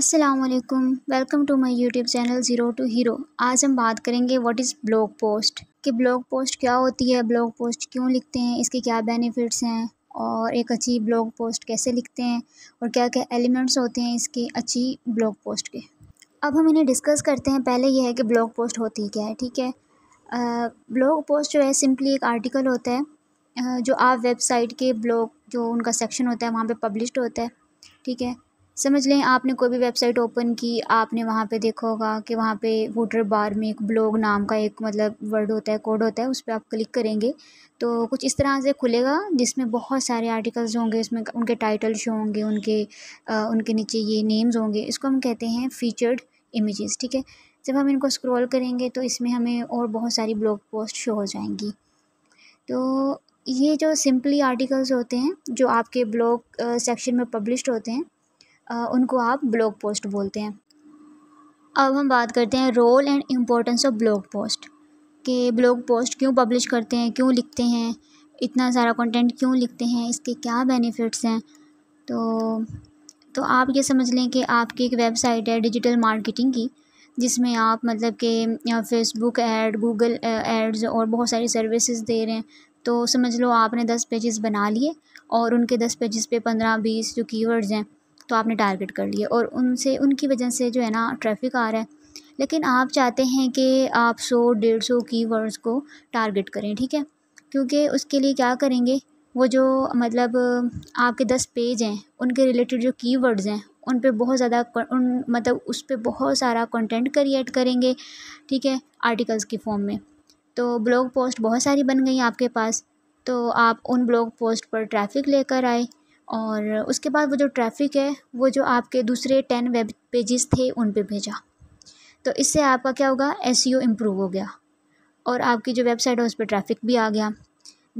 असलकम welcome to my YouTube channel zero to hero आज हम बात करेंगे वट इज़ ब्लॉग पोस्ट कि ब्लॉग पोस्ट क्या होती है ब्लॉग पोस्ट क्यों लिखते हैं इसके क्या बेनिफिट्स हैं और एक अच्छी ब्लॉग पोस्ट कैसे लिखते हैं और क्या क्या एलिमेंट्स होते हैं इसके अच्छी ब्लॉग पोस्ट के अब हम इन्हें डिस्कस करते हैं पहले यह है कि ब्लॉग पोस्ट होती क्या है ठीक है ब्लॉग पोस्ट जो है सिंपली एक आर्टिकल होता है जो आप वेबसाइट के ब्लॉग जो उनका सेक्शन होता है वहाँ पर पब्लिश होता है ठीक है समझ लें आपने कोई भी वेबसाइट ओपन की आपने वहाँ पे देखा होगा कि वहाँ पे वोटर बार में एक ब्लॉग नाम का एक मतलब वर्ड होता है कोड होता है उस पर आप क्लिक करेंगे तो कुछ इस तरह से खुलेगा जिसमें बहुत सारे आर्टिकल्स होंगे इसमें उनके टाइटल शो होंगे उनके आ, उनके नीचे ये नेम्स होंगे इसको हम कहते हैं फीचर्ड इमेजेस ठीक है जब हम इनको स्क्रॉल करेंगे तो इसमें हमें और बहुत सारी ब्लॉग पोस्ट शो हो जाएंगी तो ये जो सिंपली आर्टिकल्स होते हैं जो आपके ब्लॉग सेक्शन में पब्लिश होते हैं उनको आप ब्लॉग पोस्ट बोलते हैं अब हम बात करते हैं role and importance of blog post कि ब्लॉग पोस्ट क्यों पब्लिश करते हैं क्यों लिखते हैं इतना सारा कंटेंट क्यों लिखते हैं इसके क्या बेनिफिट्स हैं तो तो आप ये समझ लें कि आपकी एक वेबसाइट है डिजिटल मार्केटिंग की जिसमें आप मतलब कि फ़ेसबुक एड गूगल एड्स और बहुत सारी सर्विसेज दे रहे हैं तो समझ लो आपने दस पेजेस बना लिए और उनके दस पेजेस पे पंद्रह बीस जो कीवर्ड्स हैं तो आपने टारगेट कर लिया और उनसे उनकी वजह से जो है ना ट्रैफिक आ रहा है लेकिन आप चाहते हैं कि आप सौ डेढ़ सौ की वर्ड्स को टारगेट करें ठीक है क्योंकि उसके लिए क्या करेंगे वो जो मतलब आपके दस पेज हैं उनके रिलेटेड जो कीवर्ड्स हैं उन पर बहुत ज़्यादा उन मतलब उस पर बहुत सारा कंटेंट क्रिएट करेंगे ठीक है आर्टिकल्स की फॉर्म में तो ब्लॉग पोस्ट बहुत सारी बन गई आपके पास तो आप उन ब्लॉग पोस्ट पर ट्रैफिक लेकर आए और उसके बाद वो जो ट्रैफ़िक है वो जो आपके दूसरे टेन वेब पेजेस थे उन पे भेजा तो इससे आपका क्या होगा एस ई इम्प्रूव हो गया और आपकी जो वेबसाइट है उस पर ट्रैफ़िक भी आ गया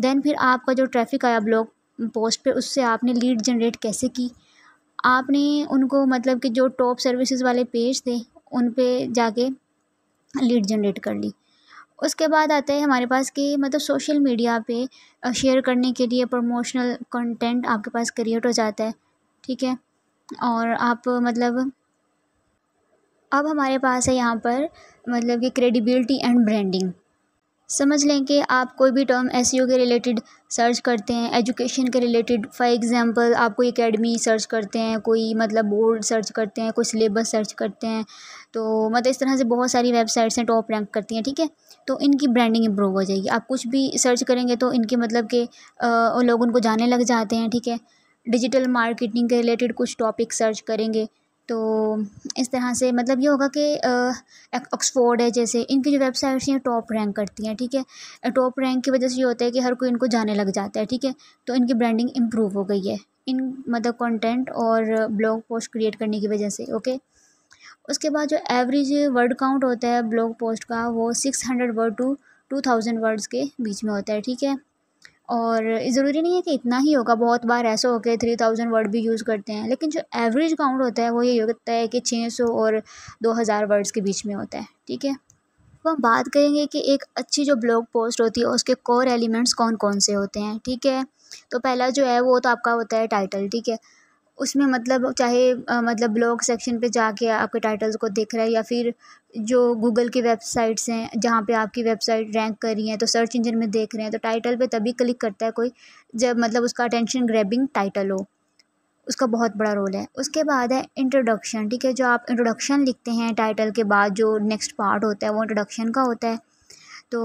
देन फिर आपका जो ट्रैफ़िक आया ब्लॉग पोस्ट पे उससे आपने लीड जनरेट कैसे की आपने उनको मतलब कि जो टॉप सर्विसेज वाले पेज थे उन पे जाके लीड जनरेट कर ली उसके बाद आते हैं हमारे पास कि मतलब सोशल मीडिया पे शेयर करने के लिए प्रमोशनल कंटेंट आपके पास क्रिएट हो जाता है ठीक है और आप मतलब अब हमारे पास है यहाँ पर मतलब कि क्रेडिबिलिटी एंड ब्रांडिंग समझ लें कि आप कोई भी टर्म एस e के रिलेटेड सर्च करते हैं एजुकेशन के रिलेटेड फॉर एग्ज़ाम्पल आप कोई अकेडमी सर्च करते हैं कोई मतलब बोर्ड सर्च करते हैं कोई सिलेबस सर्च करते हैं तो मतलब इस तरह से बहुत सारी वेबसाइट्स हैं टॉप रैंक करती हैं ठीक है तो इनकी ब्रांडिंग इंप्रूव हो जाएगी आप कुछ भी सर्च करेंगे तो इनके मतलब के लोग उनको जाने लग जाते हैं ठीक है डिजिटल मार्केटिंग के रिलेटेड कुछ टॉपिक सर्च करेंगे तो इस तरह से मतलब ये होगा कि ऑक्सफोर्ड है जैसे इनकी जो वेबसाइट्स हैं टॉप रैंक करती हैं ठीक है टॉप रैंक की वजह से ये होता है कि हर कोई इनको जाने लग जाता है ठीक है तो इनकी ब्रांडिंग इम्प्रूव हो गई है इन मतलब कंटेंट और ब्लॉग पोस्ट क्रिएट करने की वजह से ओके उसके बाद जो एवरेज वर्ड काउंट होता है ब्लॉग पोस्ट का वो six hundred word to two thousand words के बीच में होता है ठीक है और ज़रूरी नहीं है कि इतना ही होगा बहुत बार ऐसा हो के थ्री थाउजेंड वर्ड भी यूज़ करते हैं लेकिन जो एवरेज काउंट होता है वो ये होता है कि छः सौ और दो हज़ार वर्ड्स के बीच में होता है ठीक है अब हम बात करेंगे कि एक अच्छी जो ब्लॉग पोस्ट होती है उसके कोर एलिमेंट्स कौन कौन से होते हैं ठीक है तो पहला जो है वो तो आपका होता है टाइटल ठीक है उसमें मतलब चाहे मतलब ब्लॉग सेक्शन पे जाके आपके टाइटल्स को देख रहा है या फिर जो गूगल की वेबसाइट्स हैं जहाँ पे आपकी वेबसाइट रैंक कर रही है तो सर्च इंजन में देख रहे हैं तो टाइटल पे तभी क्लिक करता है कोई जब मतलब उसका अटेंशन ग्रैबिंग टाइटल हो उसका बहुत बड़ा रोल है उसके बाद है इंट्रोडक्शन ठीक है जो आप इंट्रोडक्शन लिखते हैं टाइटल के बाद जो नेक्स्ट पार्ट होता है वो इंट्रोडक्शन का होता है तो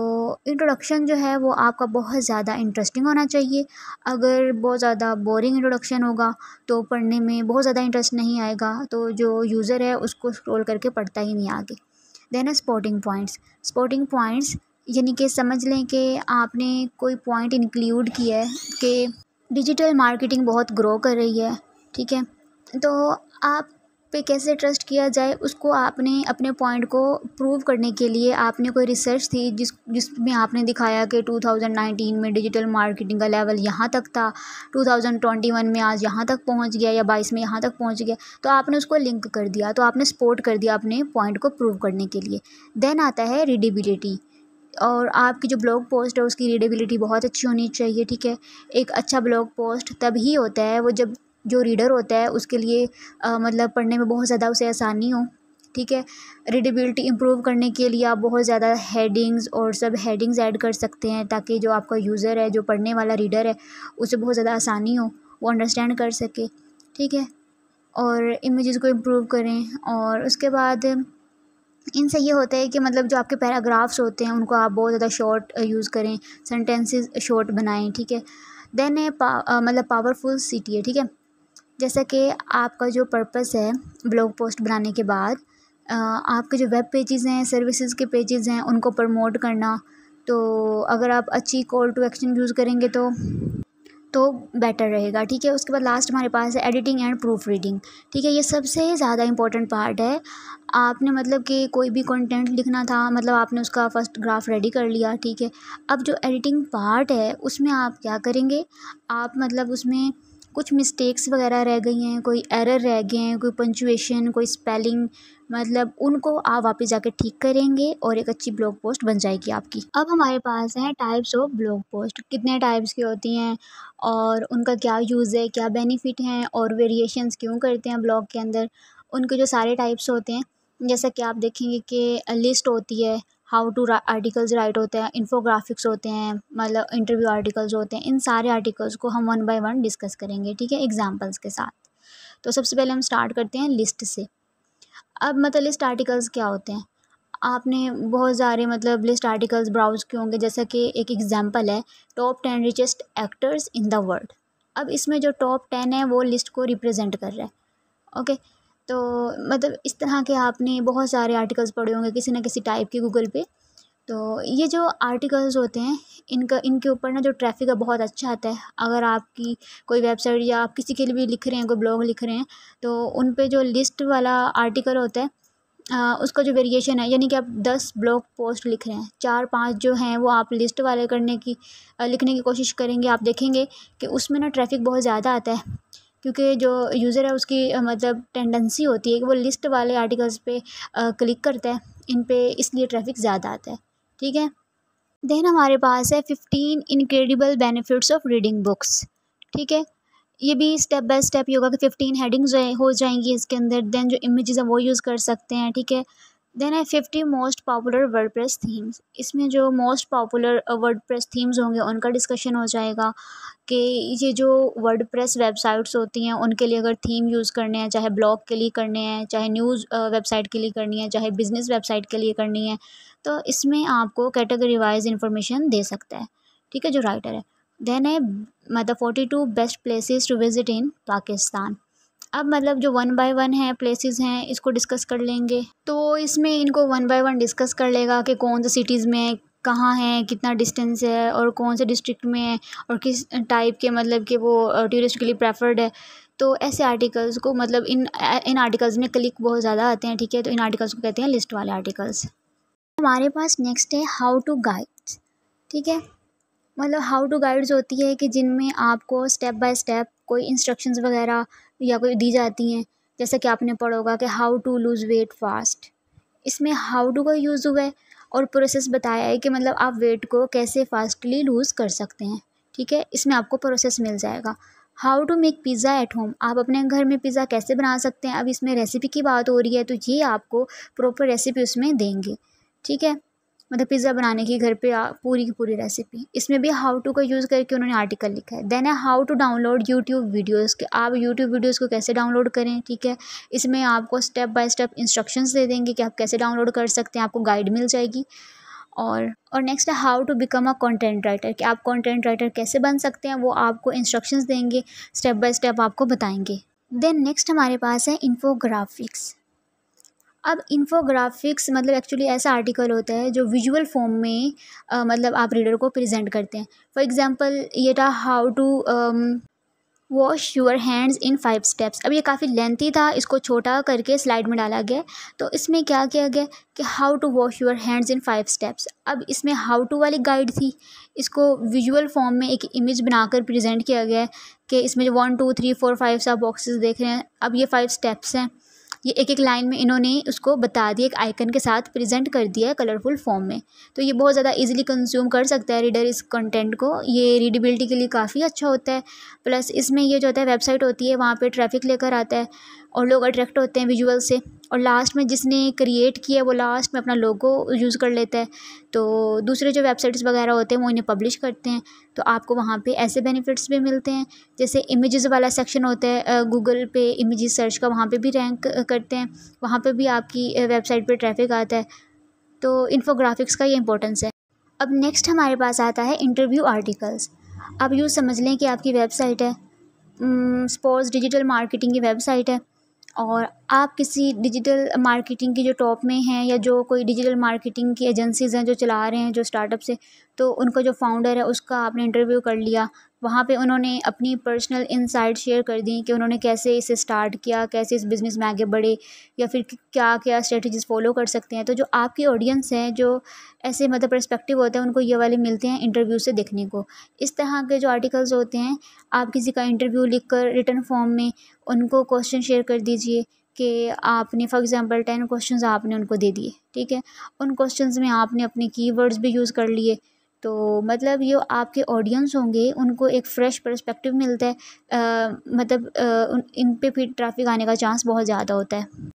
इंट्रोडक्शन जो है वो आपका बहुत ज़्यादा इंटरेस्टिंग होना चाहिए अगर बहुत ज़्यादा बोरिंग इंट्रोडक्शन होगा तो पढ़ने में बहुत ज़्यादा इंटरेस्ट नहीं आएगा तो जो यूज़र है उसको स्क्रॉल करके पढ़ता ही नहीं आगे then sporting points sporting points यानी कि समझ लें कि आपने कोई पॉइंट इंक्लूड किया है कि डिजिटल मार्केटिंग बहुत ग्रो कर रही है ठीक है तो आप पे कैसे ट्रस्ट किया जाए उसको आपने अपने पॉइंट को प्रूव करने के लिए आपने कोई रिसर्च थी जिस जिसमें आपने दिखाया कि 2019 में डिजिटल मार्केटिंग का लेवल यहाँ तक था 2021 में आज यहाँ तक पहुँच गया या बाईस में यहाँ तक पहुँच गया तो आपने उसको लिंक कर दिया तो आपने सपोर्ट कर दिया अपने पॉइंट को प्रूव करने के लिए देन आता है रीडेबिलिटी और आपकी जो ब्लॉग पोस्ट है उसकी रीडेबिलिटी बहुत अच्छी होनी चाहिए ठीक है एक अच्छा ब्लॉग पोस्ट तब ही होता है वो जब जो रीडर होता है उसके लिए मतलब पढ़ने में बहुत ज़्यादा उसे आसानी हो ठीक है रीडेबिलिटी इम्प्रूव करने के लिए आप बहुत ज़्यादा हेडिंग्स और सब हेडिंग्स ऐड कर सकते हैं ताकि जो आपका यूज़र है जो पढ़ने वाला रीडर है उसे बहुत ज़्यादा आसानी हो वो अंडरस्टैंड कर सके ठीक है और इमेज़ को इम्प्रूव करें और उसके बाद इनसे ये होता है कि मतलब जो आपके पैराग्राफ्स होते हैं उनको आप बहुत ज़्यादा शॉर्ट यूज़ करें सेंटेंसेस शॉर्ट बनाएं ठीक है देन मतलब पावरफुल सिटी है ठीक है जैसा कि आपका जो पर्पस है ब्लॉग पोस्ट बनाने के बाद आपके जो वेब पेजेज़ हैं सर्विसेज के पेजेज़ हैं उनको प्रमोट करना तो अगर आप अच्छी कॉल टू एक्शन यूज़ करेंगे तो तो बेटर रहेगा ठीक है उसके बाद लास्ट हमारे पास है एडिटिंग एंड प्रूफ रीडिंग ठीक है ये सबसे ज़्यादा इंपॉर्टेंट पार्ट है आपने मतलब कि कोई भी कंटेंट लिखना था मतलब आपने उसका फर्स्ट ग्राफ रेडी कर लिया ठीक है अब जो एडिटिंग पार्ट है उसमें आप क्या करेंगे आप मतलब उसमें कुछ मिस्टेक्स वगैरह रह गई हैं कोई एरर रह गए हैं कोई पंचुएशन कोई स्पेलिंग मतलब उनको आप वापस जाके ठीक करेंगे और एक अच्छी ब्लॉग पोस्ट बन जाएगी आपकी अब हमारे पास हैं टाइप्स ऑफ ब्लॉग पोस्ट कितने टाइप्स की होती हैं और उनका क्या यूज़ है क्या बेनिफिट हैं और वेरिएशन क्यों करते हैं ब्लॉग के अंदर उनके जो सारे टाइप्स होते हैं जैसा कि आप देखेंगे कि लिस्ट होती है हाउ टू आर्टिकल्स राइट होते हैं इन्फोग्राफिक्स होते हैं मतलब इंटरव्यू आर्टिकल्स होते हैं इन सारे आर्टिकल्स को हम वन बाय वन डिस्कस करेंगे ठीक है एग्जांपल्स के साथ तो सबसे पहले हम स्टार्ट करते हैं लिस्ट से अब मतलब लिस्ट आर्टिकल्स क्या होते हैं आपने बहुत सारे मतलब लिस्ट आर्टिकल्स ब्राउज किए होंगे जैसा कि एक एग्जाम्पल है top ten richest actors in the world अब इसमें जो टॉप टेन है वो लिस्ट को रिप्रेजेंट कर रहा है ओके okay? तो मतलब इस तरह के आपने बहुत सारे आर्टिकल्स पढ़े होंगे किसी न किसी टाइप के गूगल पे तो ये जो आर्टिकल्स होते हैं इनका इनके ऊपर ना जो ट्रैफ़िक है बहुत अच्छा आता है अगर आपकी कोई वेबसाइट या आप किसी के लिए भी लिख रहे हैं कोई ब्लॉग लिख रहे हैं तो उन पे जो लिस्ट वाला आर्टिकल होता है आ, उसका जो वेरिएशन है यानी कि आप दस ब्लॉग पोस्ट लिख रहे हैं चार पाँच जो हैं वो आप लिस्ट वाले करने की लिखने की कोशिश करेंगे आप देखेंगे कि उसमें ना ट्रैफ़िक बहुत ज़्यादा आता है क्योंकि जो यूज़र है उसकी मतलब टेंडेंसी होती है कि वो लिस्ट वाले आर्टिकल्स पे क्लिक करता है इन पे इसलिए ट्रैफिक ज़्यादा आता है ठीक है देन हमारे पास है fifteen incredible benefits of reading books ठीक है ये भी स्टेप बाय स्टेप ये होगा कि फिफ्टीन हेडिंग्स हो जाएंगी इसके अंदर देन जो इमेजेस हैं वो यूज़ कर सकते हैं ठीक है देन है fifty most popular WordPress themes इसमें जो most popular WordPress themes होंगे उनका डिस्कशन हो जाएगा कि ये जो वर्ड प्रेस वेबसाइट्स होती हैं उनके लिए अगर थीम यूज़ करने हैं चाहे ब्लॉग के लिए करने हैं चाहे न्यूज़ वेबसाइट के लिए करनी है चाहे बिज़नेस वेबसाइट के लिए करनी है तो इसमें आपको कैटेगरी वाइज इंफॉर्मेशन दे सकता है ठीक है जो राइटर है देन है मतलब forty two best places to visit in Pakistan अब मतलब जो वन बाय वन है प्लेसेस हैं इसको डिस्कस कर लेंगे तो इसमें इनको वन बाय वन डिस्कस कर लेगा कि कौन से सिटीज़ में कहाँ हैं कितना डिस्टेंस है और कौन से डिस्ट्रिक्ट में है और किस टाइप के मतलब कि वो टूरिस्ट के लिए प्रेफर्ड है तो ऐसे आर्टिकल्स को मतलब इन इन आर्टिकल्स में क्लिक बहुत ज़्यादा आते हैं ठीक है तो इन आर्टिकल्स को कहते हैं लिस्ट वाले आर्टिकल्स हमारे पास नेक्स्ट है हाउ टू गाइड्स ठीक है मतलब हाउ टू गाइड्स होती है कि जिनमें आपको स्टेप बाय स्टेप कोई इंस्ट्रक्शंस वगैरह या कोई दी जाती हैं जैसे कि आपने पढ़ा होगा कि how to lose weight fast इसमें हाउ टू का यूज़ हुआ है और प्रोसेस बताया है कि मतलब आप वेट को कैसे फास्टली लूज़ कर सकते हैं ठीक है इसमें आपको प्रोसेस मिल जाएगा how to make pizza at home आप अपने घर में पिज़्ज़ा कैसे बना सकते हैं अब इसमें रेसिपी की बात हो रही है तो ये आपको प्रॉपर रेसिपी उसमें देंगे ठीक है मतलब पिज़्ज़ा बनाने की घर पे पूरी की पूरी रेसिपी इसमें भी हाउ टू का यूज़ करके उन्होंने आर्टिकल लिखा है देन है how to download YouTube videos के आप यूट्यूब वीडियोस को कैसे डाउनलोड करें ठीक है इसमें आपको स्टेप बाय स्टेप इंस्ट्रक्शंस दे देंगे कि आप कैसे डाउनलोड कर सकते हैं आपको गाइड मिल जाएगी और और नेक्स्ट है how to become a content writer कि आप कंटेंट राइटर कैसे बन सकते हैं वो आपको इंस्ट्रक्शंस देंगे स्टेप बाय स्टेप आपको बताएंगे देन नेक्स्ट हमारे पास है इन्फोग्राफिक्स अब इन्फोग्राफिक्स मतलब एक्चुअली ऐसा आर्टिकल होता है जो विजुअल फॉर्म में आ, मतलब आप रीडर को प्रेजेंट करते हैं फॉर एग्जांपल ये था how to wash your hands in five steps अब ये काफ़ी लेंथी था इसको छोटा करके स्लाइड में डाला गया तो इसमें क्या किया गया कि how to wash your hands in five steps अब इसमें हाउ टू वाली गाइड थी इसको विजुअल फॉर्म में एक इमेज बनाकर प्रेजेंट किया गया कि इसमें जो one two three four five सा बॉक्सेस देख रहे हैं अब ये फाइव स्टेप्स हैं ये एक एक लाइन में इन्होंने उसको बता दिया एक आइकन के साथ प्रेजेंट कर दिया है कलरफुल फॉर्म में तो ये बहुत ज़्यादा इजीली कंज्यूम कर सकता है रीडर इस कंटेंट को ये रीडिबिलिटी के लिए काफ़ी अच्छा होता है प्लस इसमें ये जो होता है वेबसाइट होती है वहाँ पर ट्रैफिक लेकर आता है और लोग अट्रैक्ट होते हैं विजुअल से और लास्ट में जिसने क्रिएट किया वो लास्ट में अपना लोगो यूज़ कर लेता है तो दूसरे जो वेबसाइट्स वगैरह होते हैं वो इन्हें पब्लिश करते हैं तो आपको वहाँ पे ऐसे बेनिफिट्स भी मिलते हैं जैसे इमेजेस वाला सेक्शन होता है गूगल पे इमेजेस सर्च का वहाँ पे भी रैंक करते हैं वहाँ पे भी आपकी वेबसाइट पर ट्रैफिक आता है तो इन्फोग्राफिक्स का ये इंपॉर्टेंस है अब नेक्स्ट हमारे पास आता है इंटरव्यू आर्टिकल्स आप यूँ समझ लें कि आपकी वेबसाइट है स्पोर्ट्स डिजिटल मार्केटिंग की वेबसाइट है और आप किसी डिजिटल मार्केटिंग की जो टॉप में हैं या जो कोई डिजिटल मार्केटिंग की एजेंसीज़ हैं जो चला रहे हैं जो स्टार्टअप से तो उनका जो फाउंडर है उसका आपने इंटरव्यू कर लिया वहाँ पे उन्होंने अपनी पर्सनल इनसाइट शेयर कर दी कि उन्होंने कैसे इसे स्टार्ट किया कैसे इस बिज़नेस में आगे बढ़े या फिर क्या क्या स्ट्रेटजीज़ फ़ॉलो कर सकते हैं तो जो आपकी ऑडियंस हैं जो ऐसे मतलब परस्पेक्टिव होते हैं उनको ये वाले मिलते हैं इंटरव्यू से देखने को इस तरह के जो आर्टिकल्स होते हैं आप किसी का इंटरव्यू लिख कर रिटर्न फॉर्म में उनको क्वेश्चन शेयर कर दीजिए कि आपने फॉर एग्ज़ाम्पल टेन क्वेश्चन आपने उनको दे दिए ठीक है उन क्वेश्चन में आपने अपने कीवर्ड्स भी यूज़ कर लिए तो मतलब जो आपके ऑडियंस होंगे उनको एक फ़्रेश पर्सपेक्टिव मिलता है आ, मतलब आ, इन पे फिर ट्रैफिक आने का चांस बहुत ज़्यादा होता है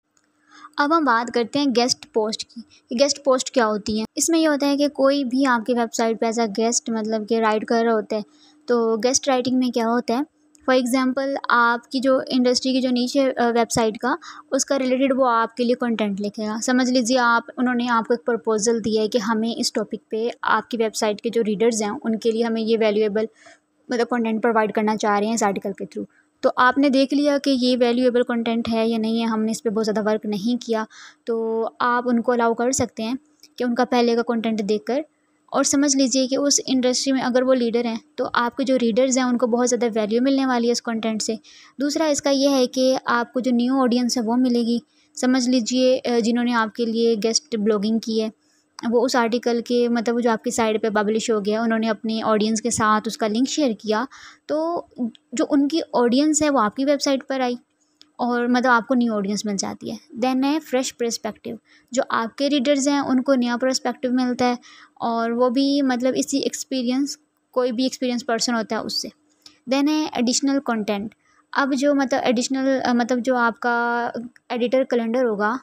अब हम बात करते हैं गेस्ट पोस्ट की कि गेस्ट पोस्ट क्या होती है इसमें यह होता है कि कोई भी आपकी वेबसाइट पर एज अ गेस्ट मतलब कि राइट कर रहा होता है तो गेस्ट राइटिंग में क्या होता है फॉर एग्ज़ाम्पल आपकी जो इंडस्ट्री की जो नीचे वेबसाइट का उसका रिलेटेड वो आपके लिए कंटेंट लिखेगा समझ लीजिए आप उन्होंने आपको एक प्रपोज़ल दिया है कि हमें इस टॉपिक पे आपकी वेबसाइट के जो रीडर्स हैं उनके लिए हमें ये वैल्यूएबल मतलब कंटेंट प्रोवाइड करना चाह रहे हैं इस आर्टिकल के थ्रू तो आपने देख लिया कि ये वैल्यूएबल कंटेंट है या नहीं है हमने इस पर बहुत ज़्यादा वर्क नहीं किया तो आप उनको अलाउ कर सकते हैं कि उनका पहले का कंटेंट देखकर और समझ लीजिए कि उस इंडस्ट्री में अगर वो लीडर हैं तो आपके जो रीडर्स हैं उनको बहुत ज़्यादा वैल्यू मिलने वाली है इस कंटेंट से दूसरा इसका यह है कि आपको जो न्यू ऑडियंस है वो मिलेगी समझ लीजिए जिन्होंने आपके लिए गेस्ट ब्लॉगिंग की है वो उस आर्टिकल के मतलब जो आपकी साइड पे पब्लिश हो गया उन्होंने अपने ऑडियंस के साथ उसका लिंक शेयर किया तो जो उनकी ऑडियंस है वो आपकी वेबसाइट पर आई और मतलब आपको न्यू ऑडियंस मिल जाती है देन है फ्रेश प्रस्पेक्टिव जो आपके रीडर्स हैं उनको नया प्रस्पेक्टिव मिलता है और वो भी मतलब इसी एक्सपीरियंस कोई भी एक्सपीरियंस पर्सन होता है उससे देन है एडिशनल कंटेंट अब जो मतलब एडिशनल मतलब जो आपका एडिटर कैलेंडर होगा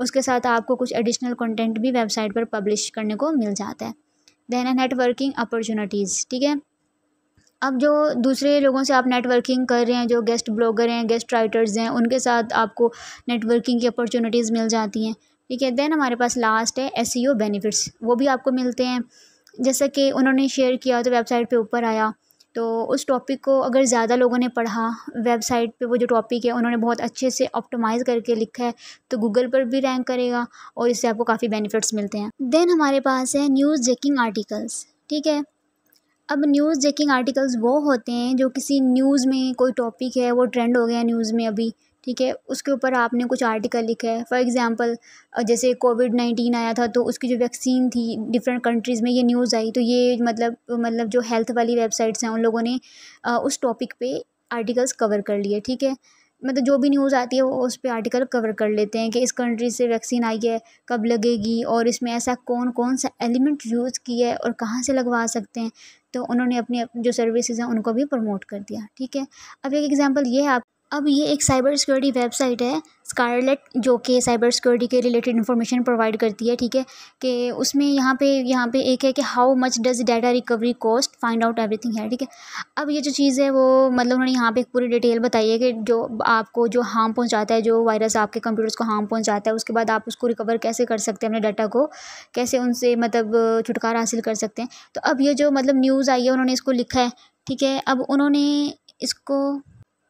उसके साथ आपको कुछ एडिशनल कंटेंट भी वेबसाइट पर पब्लिश करने को मिल जाता है देन है नेटवर्किंग अपॉर्चुनिटीज़ ठीक है अब जो दूसरे लोगों से आप नेटवर्किंग कर रहे हैं जो गेस्ट ब्लॉगर हैं गेस्ट राइटर्स हैं उनके साथ आपको नेटवर्किंग की अपॉर्चुनिटीज़ मिल जाती हैं ठीक है देन हमारे पास लास्ट है एस बेनिफिट्स e वो भी आपको मिलते हैं जैसे कि उन्होंने शेयर किया तो वेबसाइट पे ऊपर आया तो उस टॉपिक को अगर ज़्यादा लोगों ने पढ़ा वेबसाइट पे वो जो टॉपिक है उन्होंने बहुत अच्छे से ऑप्टोमाइज़ करके लिखा है तो गूगल पर भी रैंक करेगा और इससे आपको काफ़ी बेनिफिट्स मिलते हैं देन हमारे पास है न्यूज़ जेकिंग आर्टिकल्स ठीक है अब न्यूज़ जेकिंग आर्टिकल्स वो होते हैं जो किसी न्यूज़ में कोई टॉपिक है वो ट्रेंड हो गया न्यूज़ में अभी ठीक है उसके ऊपर आपने कुछ आर्टिकल लिखा है फॉर एग्ज़ाम्पल जैसे कोविड नाइन्टीन आया था तो उसकी जो वैक्सीन थी डिफरेंट कंट्रीज़ में ये न्यूज़ आई तो ये मतलब मतलब जो हेल्थ वाली वेबसाइट्स हैं उन लोगों ने उस टॉपिक पे आर्टिकल्स कवर कर लिए ठीक है मतलब जो भी न्यूज़ आती है वो उस पर आर्टिकल कवर कर लेते हैं कि इस कंट्री से वैक्सीन आई है कब लगेगी और इसमें ऐसा कौन कौन सा एलिमेंट यूज़ किया है और कहाँ से लगवा सकते हैं तो उन्होंने अपनी जो सर्विसेज़ हैं उनको भी प्रमोट कर दिया ठीक है अब एक एग्ज़ाम्पल ये है आप अब ये एक साइबर सिक्योरिटी वेबसाइट है स्कारलेट जो कि साइबर सिक्योरिटी के रिलेटेड इन्फॉर्मेशन प्रोवाइड करती है ठीक है कि उसमें यहाँ पे यहाँ पे एक है कि how much does data recovery cost find out everything है ठीक है अब ये जो चीज़ है वो मतलब उन्होंने यहाँ पे एक पूरी डिटेल बताई है कि जो आपको जो हार्म पहुँचाता है जो वायरस आपके कंप्यूटर्स को हार्म पहुँचाता है उसके बाद आप उसको रिकवर कैसे कर सकते हैं अपने डाटा को कैसे उनसे मतलब छुटकारा हासिल कर सकते हैं तो अब ये जो मतलब न्यूज़ आई है उन्होंने इसको लिखा है ठीक है अब उन्होंने इसको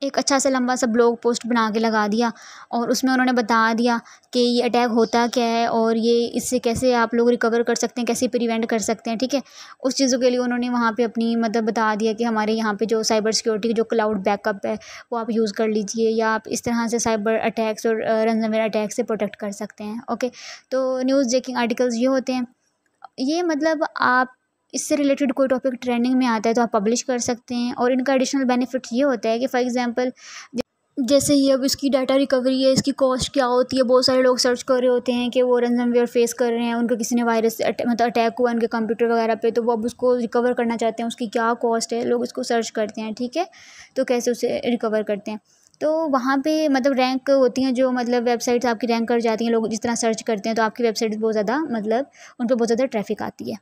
एक अच्छा सा लंबा सा ब्लॉग पोस्ट बना के लगा दिया और उसमें उन्होंने बता दिया कि ये अटैक होता क्या है और ये इससे कैसे आप लोग रिकवर कर सकते हैं कैसे प्रिवेंट कर सकते हैं ठीक है उस चीज़ों के लिए उन्होंने वहाँ पे अपनी मतलब बता दिया कि हमारे यहाँ पे जो साइबर सिक्योरिटी जो क्लाउड बैकअप है वो आप यूज़ कर लीजिए या आप इस तरह से साइबर अटैक्स और रनजमेर अटैक से प्रोटेक्ट कर सकते हैं ओके तो न्यूज़ जेकिंग आर्टिकल्स ये होते हैं ये मतलब आप इससे रिलेटेड कोई टॉपिक ट्रेंडिंग में आता है तो आप पब्लिश कर सकते हैं और इनका एडिशनल बेनिफिट ये होता है कि फॉर एग्ज़ाम्पल जैसे ही अब इसकी डाटा रिकवरी है इसकी कॉस्ट क्या होती है बहुत सारे लोग सर्च कर रहे होते हैं कि वो रनजमवेयर फेस कर रहे हैं उनको किसी ने वायरस मतलब अटैक हुआ उनके कंप्यूटर वगैरह पे तो वो अब उसको रिकवर करना चाहते हैं उसकी क्या कॉस्ट है लोग इसको सर्च करते हैं ठीक है तो कैसे उसे रिकवर करते हैं तो वहाँ पे मतलब रैंक होती हैं जो मतलब वेबसाइट्स आपकी रैंक कर जाती हैं लोग जिस तरह सर्च करते हैं तो आपकी वेबसाइट बहुत ज़्यादा मतलब उन पर बहुत ज़्यादा ट्रैफिक आती है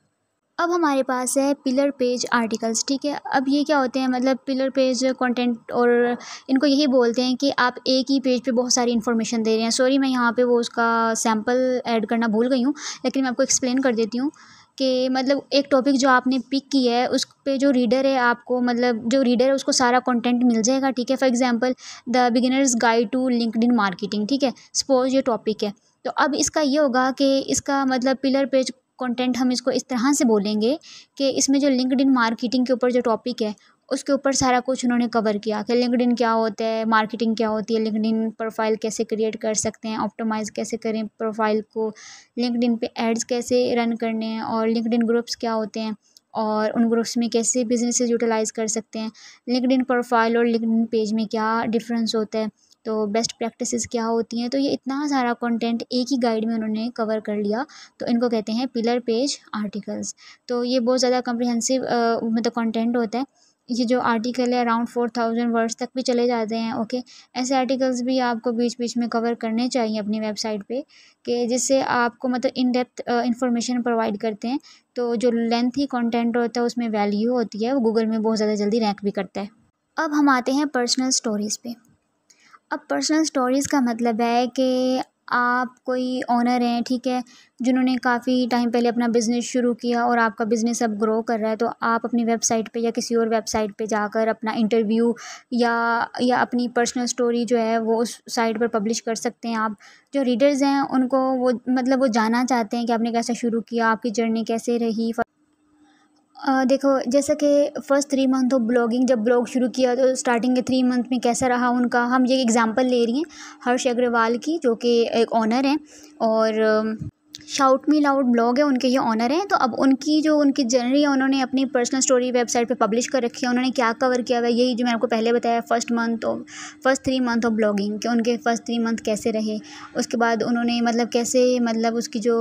अब हमारे पास है पिलर पेज आर्टिकल्स ठीक है अब ये क्या होते हैं मतलब पिलर पेज कंटेंट और इनको यही बोलते हैं कि आप एक ही पेज पे बहुत सारी इन्फॉर्मेशन दे रहे हैं सॉरी मैं यहाँ पे वो उसका सैम्पल ऐड करना भूल गई हूँ लेकिन मैं आपको एक्सप्लेन कर देती हूँ कि मतलब एक टॉपिक जो आपने पिक किया है उस पे जो रीडर है आपको मतलब जो रीडर है उसको सारा कंटेंट मिल जाएगा ठीक है for example the beginner's guide to LinkedIn marketing ठीक है सपोज ये टॉपिक है तो अब इसका ये होगा कि इसका मतलब पिलर पेज कंटेंट हम इसको इस तरह से बोलेंगे कि इसमें जो इन मार्केटिंग के ऊपर जो टॉपिक है उसके ऊपर सारा कुछ उन्होंने कवर किया कि इन क्या होता है मार्केटिंग क्या होती है इन प्रोफाइल कैसे क्रिएट कर सकते हैं ऑप्टोमाइज़ कैसे करें प्रोफाइल को इन पे एड्स कैसे रन करने हैं और इन ग्रुप्स क्या होते हैं और उन ग्रुप्स में कैसे बिजनेस यूटिलाइज़ कर सकते हैं इन प्रोफाइल और लिंकडिन पेज में क्या डिफरेंस होता है तो बेस्ट प्रैक्टिसेस क्या होती हैं तो ये इतना सारा कंटेंट एक ही गाइड में उन्होंने कवर कर लिया तो इनको कहते हैं पिलर पेज आर्टिकल्स तो ये बहुत ज़्यादा कम्प्रिहेंसिव मतलब कंटेंट होता है ये जो आर्टिकल है अराउंड फोर थाउजेंड वर्ड्स तक भी चले जाते हैं ओके ऐसे आर्टिकल्स भी आपको बीच बीच में कवर करने चाहिए अपनी वेबसाइट पे कि जिससे आपको मतलब इन डेप्थ इंफॉर्मेशन प्रोवाइड करते हैं तो जो लेंथी कंटेंट होता है उसमें वैल्यू होती है वो गूगल में बहुत ज़्यादा जल्दी रैंक भी करता है अब हम आते हैं पर्सनल स्टोरीज़ पर अब पर्सनल स्टोरीज़ का मतलब है कि आप कोई ऑनर हैं ठीक है जिन्होंने काफ़ी टाइम पहले अपना बिज़नेस शुरू किया और आपका बिज़नेस अब ग्रो कर रहा है तो आप अपनी वेबसाइट पे या किसी और वेबसाइट पे जाकर अपना इंटरव्यू या या अपनी पर्सनल स्टोरी जो है वो उस साइट पर पब्लिश कर सकते हैं आप जो रीडर्स हैं उनको वो मतलब वो जानना चाहते हैं कि आपने कैसे शुरू किया आपकी जर्नी कैसे रही देखो जैसा कि first three month of blogging जब ब्लॉग शुरू किया तो स्टार्टिंग के थ्री मंथ में कैसा रहा उनका हम ये एग्ज़ाम्पल ले रही हैं हर्ष अग्रवाल की जो कि एक ऑनर हैं और शाउट मी लाउड ब्लॉग है उनके ये ऑनर हैं तो अब उनकी जो उनकी जर्नी है उन्होंने अपनी पर्सनल स्टोरी वेबसाइट पे पब्लिश कर रखी है उन्होंने क्या कवर किया हुआ यही जो मैंने आपको पहले बताया first month of first three month of blogging कि उनके फर्स्ट थ्री मंथ कैसे रहे उसके बाद उन्होंने मतलब कैसे मतलब उसकी जो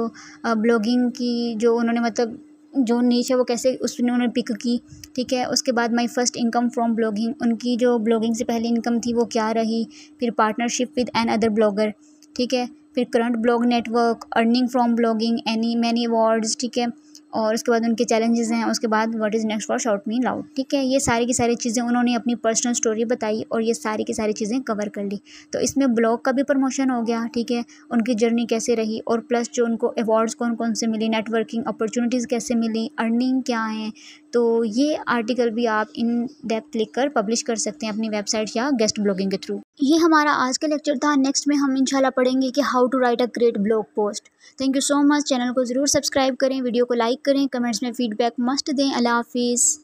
ब्लॉगिंग की जो उन्होंने मतलब जो नीच है वो कैसे उसने उन्होंने पिक की ठीक है उसके बाद my first income from blogging उनकी जो ब्लॉगिंग से पहले इनकम थी वो क्या रही फिर partnership with an other blogger ठीक है फिर current blog network earning from blogging any many awards ठीक है और उसके बाद उनके चैलेंजेस हैं उसके बाद what is next for ShoutMeLoud ठीक है ये सारी की सारी चीज़ें उन्होंने अपनी पर्सनल स्टोरी बताई और ये सारी की सारी चीज़ें कवर कर ली तो इसमें ब्लॉग का भी प्रमोशन हो गया ठीक है उनकी जर्नी कैसे रही और प्लस जो उनको अवार्ड्स कौन कौन से मिली नेटवर्किंग अपॉर्चुनिटीज़ कैसे मिली अर्निंग क्या है तो ये आर्टिकल भी आप इन डेप्थ लिख कर पब्लिश कर सकते हैं अपनी वेबसाइट या गेस्ट ब्लॉगिंग के थ्रू ये हमारा आज का लेक्चर था नेक्स्ट में हम इंशाल्लाह पढ़ेंगे कि how to write a great blog post thank you so much channel को ज़रूर सब्सक्राइब करें वीडियो को लाइक लाइक करें कमेंट्स में फ़ीडबैक मस्ट दें अल्लाह हाफिज़